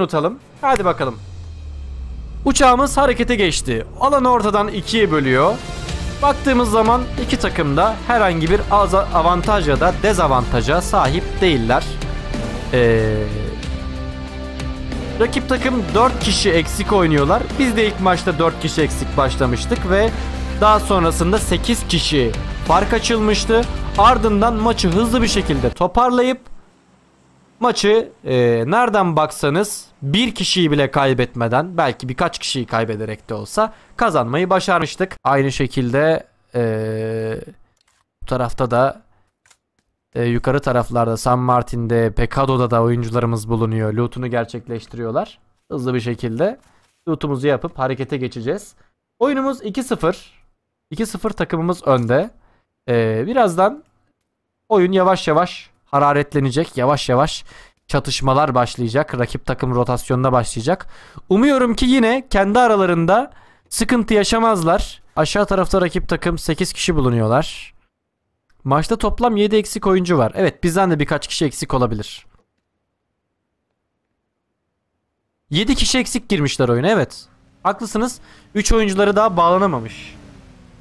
unutalım. Hadi bakalım. Uçağımız harekete geçti. Alanı ortadan ikiye bölüyor. Baktığımız zaman iki takım da herhangi bir avantaj ya da dezavantaja sahip değiller. Ee, rakip takım 4 kişi eksik oynuyorlar. Biz de ilk maçta 4 kişi eksik başlamıştık ve daha sonrasında 8 kişi fark açılmıştı. Ardından maçı hızlı bir şekilde toparlayıp maçı e, nereden baksanız bir kişiyi bile kaybetmeden belki birkaç kişiyi kaybederek de olsa kazanmayı başarmıştık. Aynı şekilde ee, bu tarafta da e, yukarı taraflarda San Martin'de Pecado'da da oyuncularımız bulunuyor. Loot'unu gerçekleştiriyorlar. Hızlı bir şekilde loot'umuzu yapıp harekete geçeceğiz. Oyunumuz 2-0. 2-0 takımımız önde. Ee, birazdan oyun yavaş yavaş hararetlenecek. Yavaş yavaş çatışmalar başlayacak. Rakip takım rotasyonda başlayacak. Umuyorum ki yine kendi aralarında sıkıntı yaşamazlar. Aşağı tarafta rakip takım 8 kişi bulunuyorlar. Maçta toplam 7 eksik oyuncu var. Evet bizden de birkaç kişi eksik olabilir. 7 kişi eksik girmişler oyuna evet. Haklısınız. 3 oyuncuları daha bağlanamamış.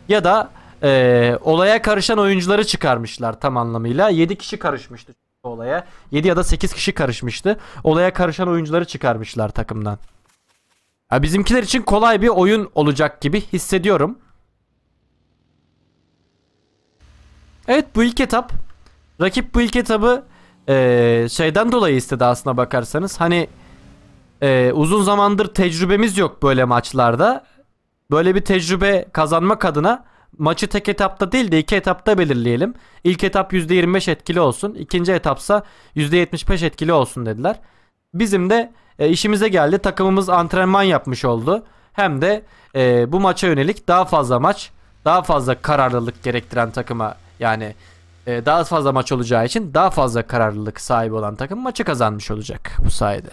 Ya da e, olaya karışan oyuncuları çıkarmışlar tam anlamıyla. 7 kişi karışmıştı olaya. 7 ya da 8 kişi karışmıştı. Olaya karışan oyuncuları çıkarmışlar takımdan. Ya bizimkiler için kolay bir oyun olacak gibi hissediyorum. Evet bu ilk etap. Rakip bu ilk etabı ee, şeyden dolayı istedi aslına bakarsanız. Hani ee, uzun zamandır tecrübemiz yok böyle maçlarda. Böyle bir tecrübe kazanmak adına maçı tek etapta değil de iki etapta belirleyelim. İlk etap %25 etkili olsun. ikinci etapsa %75 etkili olsun dediler. Bizim de e, işimize geldi. Takımımız antrenman yapmış oldu. Hem de e, bu maça yönelik daha fazla maç, daha fazla kararlılık gerektiren takıma yani e, daha fazla maç olacağı için daha fazla kararlılık sahibi olan takım maçı kazanmış olacak bu sayede.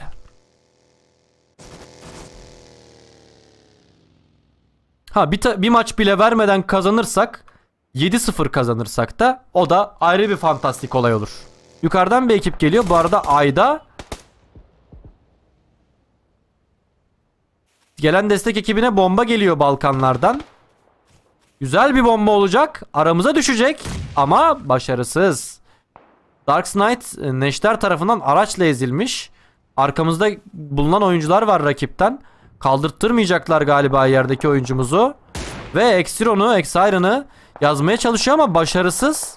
Ha bir, bir maç bile vermeden kazanırsak 7-0 kazanırsak da o da ayrı bir fantastik olay olur. Yukarıdan bir ekip geliyor. Bu arada Ayda Gelen destek ekibine bomba geliyor Balkanlardan. Güzel bir bomba olacak. Aramıza düşecek ama başarısız. Dark Knight e, Neşter tarafından araçla ezilmiş. Arkamızda bulunan oyuncular var rakipten. Kaldırttırmayacaklar galiba yerdeki oyuncumuzu. Ve Exiron'u, Exiron'ı yazmaya çalışıyor ama başarısız.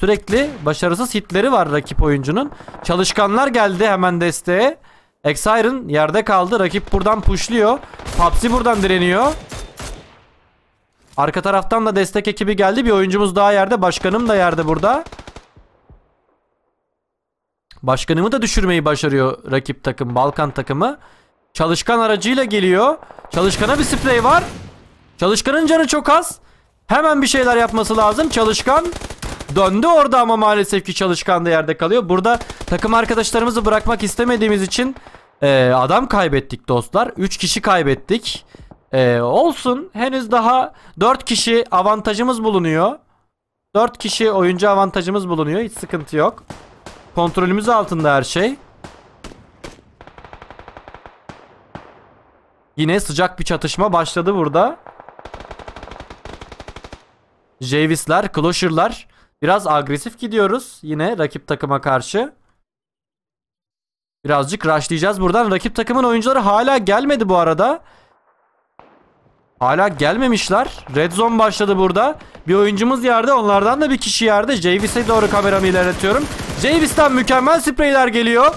Sürekli başarısız hitleri var rakip oyuncunun. Çalışkanlar geldi hemen desteğe. Exiron yerde kaldı. Rakip buradan pushluyor. Papsi buradan direniyor. Arka taraftan da destek ekibi geldi. Bir oyuncumuz daha yerde. Başkanım da yerde burada. Başkanımı da düşürmeyi başarıyor rakip takım. Balkan takımı. Çalışkan aracıyla geliyor. Çalışkana bir sprey var. Çalışkanın canı çok az. Hemen bir şeyler yapması lazım. Çalışkan döndü orada ama maalesef ki çalışkan da yerde kalıyor. Burada takım arkadaşlarımızı bırakmak istemediğimiz için e, adam kaybettik dostlar. 3 kişi kaybettik. E, olsun henüz daha 4 kişi avantajımız bulunuyor. 4 kişi oyuncu avantajımız bulunuyor. Hiç sıkıntı yok. Kontrolümüz altında her şey. Yine sıcak bir çatışma başladı burada. Javis'ler, Clocher'lar biraz agresif gidiyoruz yine rakip takıma karşı. Birazcık rushlayacağız buradan. Rakip takımın oyuncuları hala gelmedi bu arada. Hala gelmemişler. Red zone başladı burada. Bir oyuncumuz yerde onlardan da bir kişi yerde. Javis'e doğru kameramı ilerletiyorum. Javis'ten mükemmel spreyler geliyor.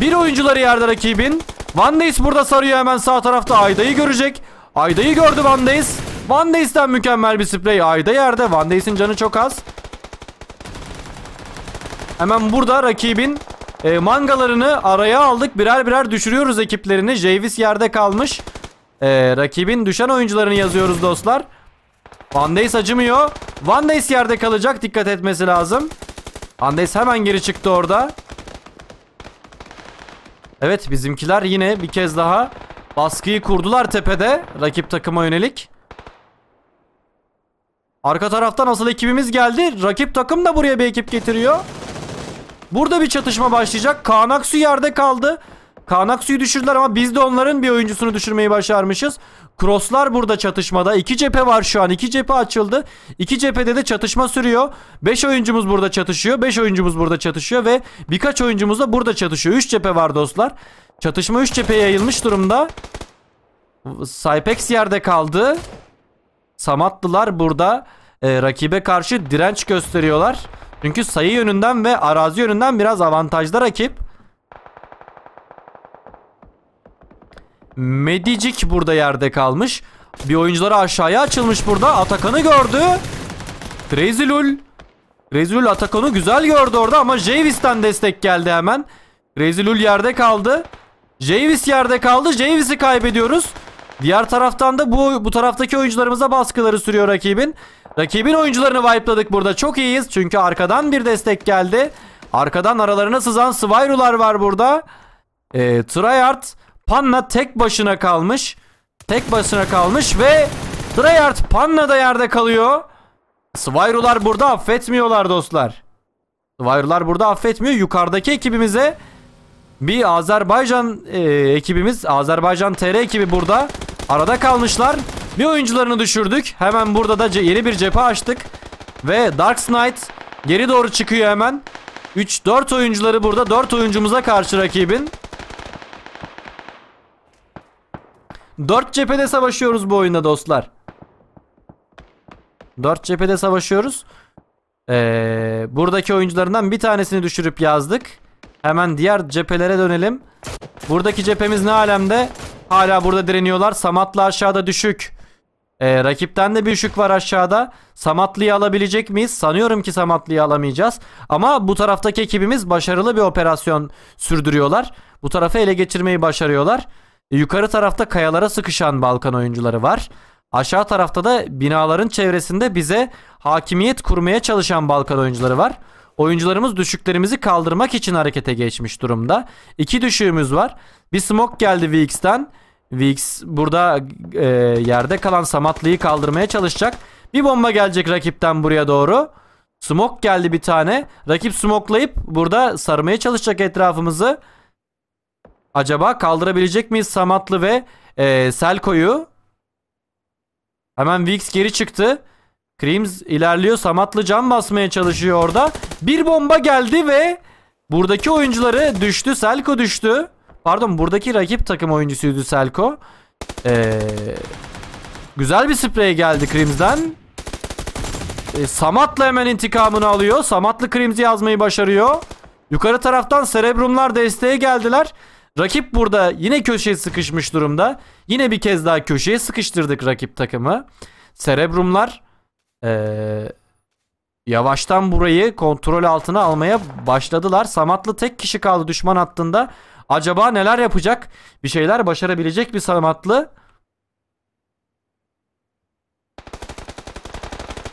Bir oyuncuları yerde rakibin. Van Deis burada sarıyor hemen sağ tarafta Ayda'yı görecek. Ayda'yı gördü Van Deis. Van Deis'ten mükemmel bir sprey. Ayda yerde. Van Deis'in canı çok az. Hemen burada rakibin e, mangalarını araya aldık. Birer birer düşürüyoruz ekiplerini. Javis yerde kalmış. E, rakibin düşen oyuncularını yazıyoruz dostlar. Van Deis acımıyor. Van Deis yerde kalacak. Dikkat etmesi lazım. Van Deis hemen geri çıktı orada. Evet bizimkiler yine bir kez daha baskıyı kurdular tepede rakip takıma yönelik. Arka taraftan asıl ekibimiz geldi. Rakip takım da buraya bir ekip getiriyor. Burada bir çatışma başlayacak. Kaan yerde kaldı. Kaan düşürdüler ama biz de onların bir oyuncusunu düşürmeyi başarmışız. Crosslar burada çatışmada. İki cephe var şu an. İki cephe açıldı. İki cephede de çatışma sürüyor. Beş oyuncumuz burada çatışıyor. Beş oyuncumuz burada çatışıyor ve birkaç oyuncumuz da burada çatışıyor. Üç cephe var dostlar. Çatışma üç cepheye yayılmış durumda. Saypex yerde kaldı. Samatlılar burada e, rakibe karşı direnç gösteriyorlar. Çünkü sayı yönünden ve arazi yönünden biraz avantajlı rakip. Medicik burada yerde kalmış. Bir oyuncuları aşağıya açılmış burada. Atakan'ı gördü. Rezilul. Rezilul Atakan'ı güzel gördü orada ama Javis'ten destek geldi hemen. Rezilul yerde kaldı. Javis yerde kaldı. Javis'i kaybediyoruz. Diğer taraftan da bu bu taraftaki oyuncularımıza baskıları sürüyor rakibin. Rakibin oyuncularını wipe'ladık burada. Çok iyiyiz. Çünkü arkadan bir destek geldi. Arkadan aralarına sızan Svyrular var burada. E, ee, Tryhard Panna tek başına kalmış. Tek başına kalmış ve Drayard Panna da yerde kalıyor. Svyrular burada affetmiyorlar dostlar. Svyrular burada affetmiyor. Yukarıdaki ekibimize bir Azerbaycan e, ekibimiz Azerbaycan TR ekibi burada. Arada kalmışlar. Bir oyuncularını düşürdük. Hemen burada da yeni bir cephe açtık. Ve Dark Knight geri doğru çıkıyor hemen. 3-4 oyuncuları burada. 4 oyuncumuza karşı rakibin. Dört cephede savaşıyoruz bu oyunda dostlar. Dört cephede savaşıyoruz. Ee, buradaki oyuncularından bir tanesini düşürüp yazdık. Hemen diğer cephelere dönelim. Buradaki cephemiz ne alemde? Hala burada direniyorlar. Samatlı aşağıda düşük. Ee, rakipten de bir düşük var aşağıda. Samatlı'yı alabilecek miyiz? Sanıyorum ki Samatlı'yı alamayacağız. Ama bu taraftaki ekibimiz başarılı bir operasyon sürdürüyorlar. Bu tarafı ele geçirmeyi başarıyorlar. Yukarı tarafta kayalara sıkışan Balkan oyuncuları var. Aşağı tarafta da binaların çevresinde bize hakimiyet kurmaya çalışan Balkan oyuncuları var. Oyuncularımız düşüklerimizi kaldırmak için harekete geçmiş durumda. İki düşüğümüz var. Bir smoke geldi VX'ten. VX burada e, yerde kalan Samatlı'yı kaldırmaya çalışacak. Bir bomba gelecek rakipten buraya doğru. Smoke geldi bir tane. Rakip smoklayıp burada sarmaya çalışacak etrafımızı. Acaba kaldırabilecek miyiz Samatlı ve e, Selko'yu? Hemen Vix geri çıktı. Creams ilerliyor. Samatlı cam basmaya çalışıyor orada. Bir bomba geldi ve buradaki oyuncuları düştü. Selko düştü. Pardon buradaki rakip takım oyuncusuydu Selko. Ee, güzel bir sprey geldi Creams'den. Ee, Samatlı hemen intikamını alıyor. Samatlı Creams'i yazmayı başarıyor. Yukarı taraftan Cerebrumlar desteğe geldiler. Rakip burada yine köşeye sıkışmış durumda. Yine bir kez daha köşeye sıkıştırdık rakip takımı. Serebrumlar ee, yavaştan burayı kontrol altına almaya başladılar. Samatlı tek kişi kaldı düşman hattında. Acaba neler yapacak? Bir şeyler başarabilecek bir Samatlı.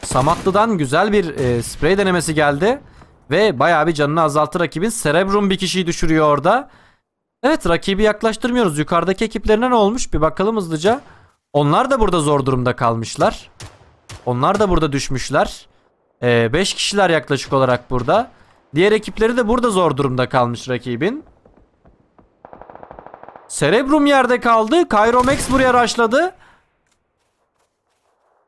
Samatlı'dan güzel bir e, sprey denemesi geldi. Ve bayağı bir canını azalttı rakibin. Serebrum bir kişiyi düşürüyor orada. Evet rakibi yaklaştırmıyoruz. Yukarıdaki ekiplerine ne olmuş? Bir bakalım hızlıca. Onlar da burada zor durumda kalmışlar. Onlar da burada düşmüşler. 5 ee, beş kişiler yaklaşık olarak burada. Diğer ekipleri de burada zor durumda kalmış rakibin. Cerebrum yerde kaldı. Kairomax buraya raşladı.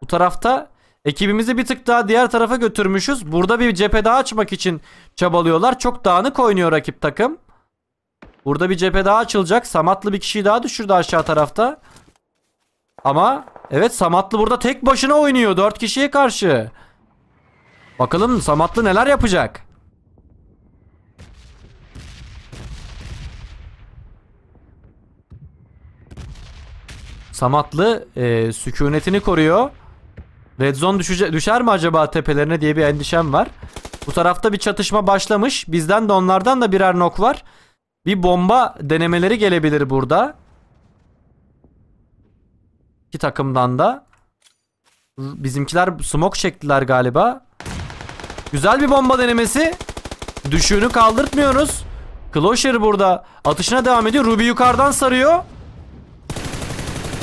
Bu tarafta ekibimizi bir tık daha diğer tarafa götürmüşüz. Burada bir cephe daha açmak için çabalıyorlar. Çok dağınık oynuyor rakip takım. Burada bir cephe daha açılacak. Samatlı bir kişiyi daha düşürdü aşağı tarafta. Ama evet Samatlı burada tek başına oynuyor. Dört kişiye karşı. Bakalım Samatlı neler yapacak. Samatlı e, sükunetini koruyor. Red Zone düşece, düşer mi acaba tepelerine diye bir endişem var. Bu tarafta bir çatışma başlamış. Bizden de onlardan da birer nok var. Bir bomba denemeleri gelebilir burada. İki takımdan da. Bizimkiler smoke çektiler galiba. Güzel bir bomba denemesi. Düşüğünü kaldırtmıyoruz. Closure burada atışına devam ediyor. Ruby yukarıdan sarıyor.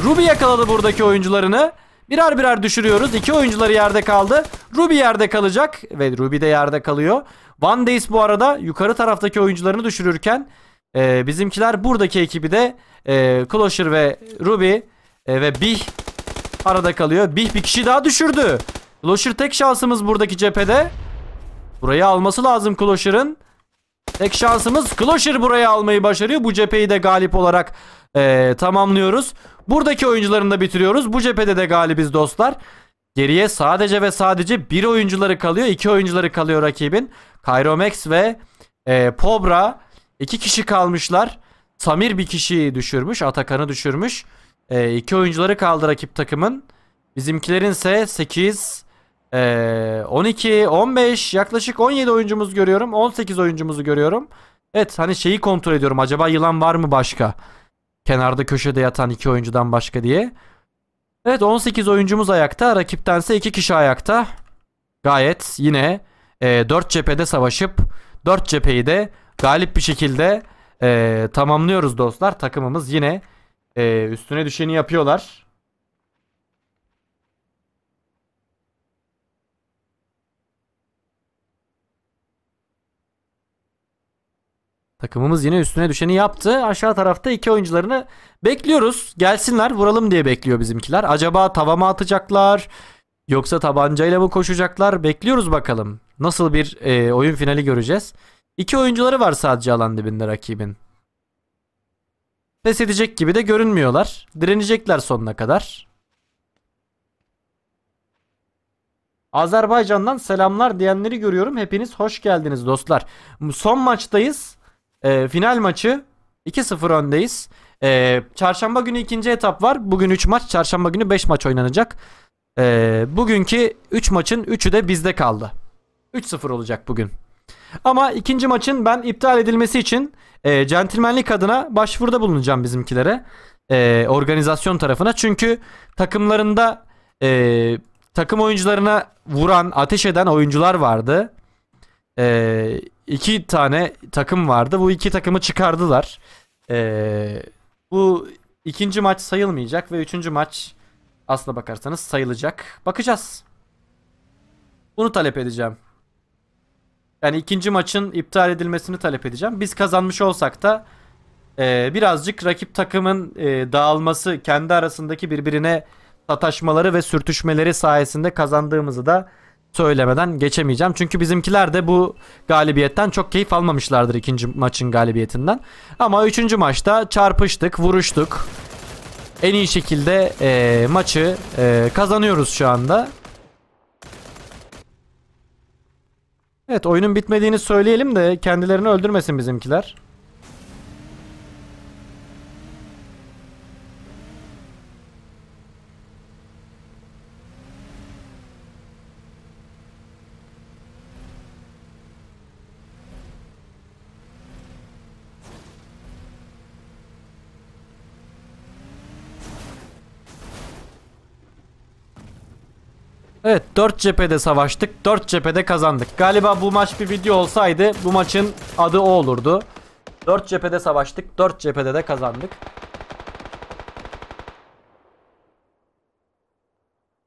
Ruby yakaladı buradaki oyuncularını. Birer birer düşürüyoruz. İki oyuncuları yerde kaldı. Ruby yerde kalacak ve Ruby de yerde kalıyor. Van Days bu arada yukarı taraftaki oyuncularını düşürürken e, bizimkiler buradaki ekibi de e, Closure ve Ruby e, ve Bih arada kalıyor. Bih bir kişi daha düşürdü. Closure tek şansımız buradaki cephede. Burayı alması lazım Closure'ın. Tek şansımız Closure burayı almayı başarıyor. Bu cepheyi de galip olarak e, tamamlıyoruz. Buradaki oyuncularını da bitiriyoruz. Bu cephede de galibiz dostlar. Geriye sadece ve sadece bir oyuncuları kalıyor. iki oyuncuları kalıyor rakibin. Kyromax ve e, Pobra. İki kişi kalmışlar. Samir bir kişiyi düşürmüş. Atakan'ı düşürmüş. E, iki oyuncuları kaldı rakip takımın. Bizimkilerin ise 8, e, 12, 15 yaklaşık 17 oyuncumuz görüyorum. 18 oyuncumuzu görüyorum. Evet hani şeyi kontrol ediyorum. Acaba yılan var mı başka? Kenarda köşede yatan iki oyuncudan başka diye. Evet 18 oyuncumuz ayakta. Rakiptense 2 kişi ayakta. Gayet yine e, ee, 4 cephede savaşıp 4 cepheyi de galip bir şekilde e, tamamlıyoruz dostlar. Takımımız yine e, üstüne düşeni yapıyorlar. Takımımız yine üstüne düşeni yaptı. Aşağı tarafta iki oyuncularını bekliyoruz. Gelsinler vuralım diye bekliyor bizimkiler. Acaba tavama atacaklar yoksa tabancayla mı koşacaklar? Bekliyoruz bakalım. Nasıl bir e, oyun finali göreceğiz. İki oyuncuları var sadece alan dibinde rakibin. Pes edecek gibi de görünmüyorlar. Direnecekler sonuna kadar. Azerbaycan'dan selamlar diyenleri görüyorum. Hepiniz hoş geldiniz dostlar. Son maçtayız. E, final maçı 2-0 öndeyiz. E, çarşamba günü ikinci etap var. Bugün 3 maç. Çarşamba günü 5 maç oynanacak. E, bugünkü 3 maçın 3'ü de bizde kaldı. 3-0 olacak bugün. Ama ikinci maçın ben iptal edilmesi için e, centilmenlik adına başvuruda bulunacağım bizimkilere. E, organizasyon tarafına. Çünkü takımlarında e, takım oyuncularına vuran, ateş eden oyuncular vardı. E, iki tane takım vardı. Bu iki takımı çıkardılar. E, bu ikinci maç sayılmayacak ve üçüncü maç aslına bakarsanız sayılacak. Bakacağız. Bunu talep edeceğim. Yani ikinci maçın iptal edilmesini talep edeceğim. Biz kazanmış olsak da e, birazcık rakip takımın e, dağılması, kendi arasındaki birbirine sataşmaları ve sürtüşmeleri sayesinde kazandığımızı da söylemeden geçemeyeceğim. Çünkü bizimkiler de bu galibiyetten çok keyif almamışlardır ikinci maçın galibiyetinden. Ama üçüncü maçta çarpıştık, vuruştuk. En iyi şekilde e, maçı e, kazanıyoruz şu anda. Evet oyunun bitmediğini söyleyelim de kendilerini öldürmesin bizimkiler. Evet 4 cephede savaştık. 4 cephede kazandık. Galiba bu maç bir video olsaydı bu maçın adı o olurdu. 4 cephede savaştık. 4 cephede de kazandık.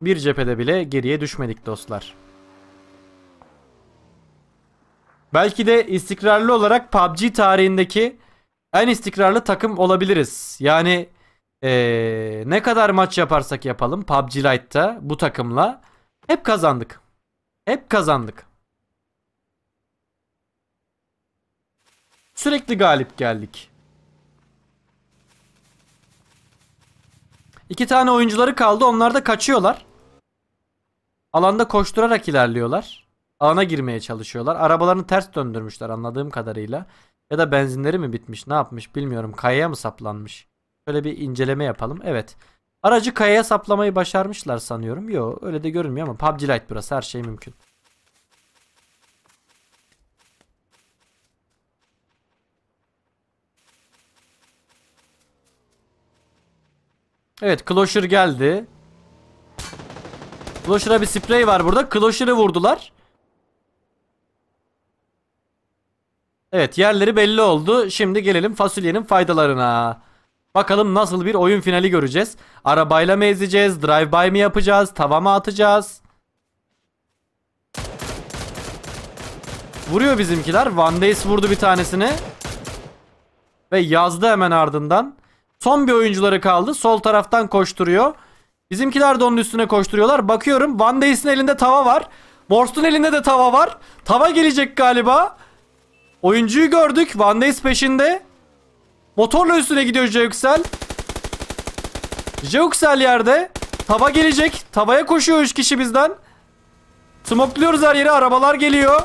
Bir cephede bile geriye düşmedik dostlar. Belki de istikrarlı olarak PUBG tarihindeki en istikrarlı takım olabiliriz. Yani ee, ne kadar maç yaparsak yapalım PUBG Lite'da bu takımla hep kazandık. Hep kazandık. Sürekli galip geldik. İki tane oyuncuları kaldı. Onlar da kaçıyorlar. Alanda koşturarak ilerliyorlar. Alana girmeye çalışıyorlar. Arabalarını ters döndürmüşler anladığım kadarıyla. Ya da benzinleri mi bitmiş ne yapmış bilmiyorum. Kayaya mı saplanmış? Şöyle bir inceleme yapalım. Evet. Aracı kayaya saplamayı başarmışlar sanıyorum. Yo öyle de görünmüyor ama PUBG Lite burası her şey mümkün. Evet Closure geldi. Closure'a bir sprey var burada. Closure'ı vurdular. Evet yerleri belli oldu. Şimdi gelelim fasulyenin faydalarına. Bakalım nasıl bir oyun finali göreceğiz. Arabayla mı ezeceğiz? Drive by mı yapacağız? Tava mı atacağız? Vuruyor bizimkiler. Van Days vurdu bir tanesini. Ve yazdı hemen ardından. Son bir oyuncuları kaldı. Sol taraftan koşturuyor. Bizimkiler de onun üstüne koşturuyorlar. Bakıyorum Van Days'in elinde tava var. Morse'un elinde de tava var. Tava gelecek galiba. Oyuncuyu gördük. Van Days peşinde. Motorla üstüne gidiyor Jeuksel. Jeuksel yerde. Taba gelecek. Tavaya koşuyor 3 kişi bizden. Smokluyoruz her yere. Arabalar geliyor.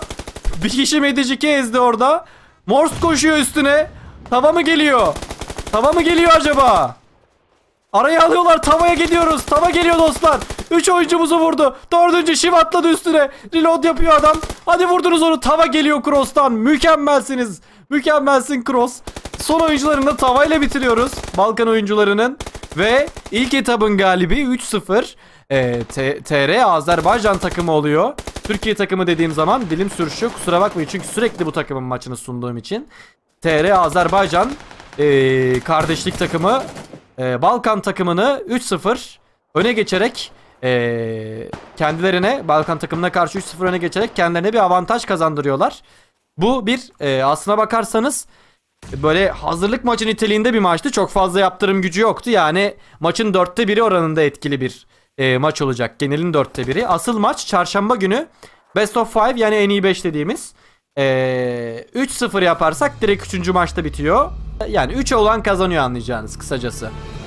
Bir kişi Medici ezdi orada. Morse koşuyor üstüne. Tava mı geliyor? Tava mı geliyor acaba? Arayı alıyorlar. Tavaya gidiyoruz. Tava geliyor dostlar. 3 oyuncumuzu vurdu. 4. şiv atladı üstüne. Reload yapıyor adam. Hadi vurdunuz onu. Tava geliyor cross'tan. Mükemmelsiniz. Mükemmelsin cross. Son oyuncularını tavayla bitiriyoruz. Balkan oyuncularının. Ve ilk etabın galibi 3-0 e, TR Azerbaycan takımı oluyor. Türkiye takımı dediğim zaman dilim sürüşüyor. Kusura bakmayın çünkü sürekli bu takımın maçını sunduğum için. TR Azerbaycan e, kardeşlik takımı e, Balkan takımını 3-0 öne geçerek e, kendilerine Balkan takımına karşı 3-0 öne geçerek kendilerine bir avantaj kazandırıyorlar. Bu bir e, aslına bakarsanız böyle hazırlık maçı niteliğinde bir maçtı. Çok fazla yaptırım gücü yoktu. Yani maçın dörtte biri oranında etkili bir e, maç olacak. Genelin dörtte biri. Asıl maç çarşamba günü Best of five yani en iyi beş dediğimiz e, 3-0 yaparsak direkt üçüncü maçta bitiyor. Yani 3'e olan kazanıyor anlayacağınız kısacası.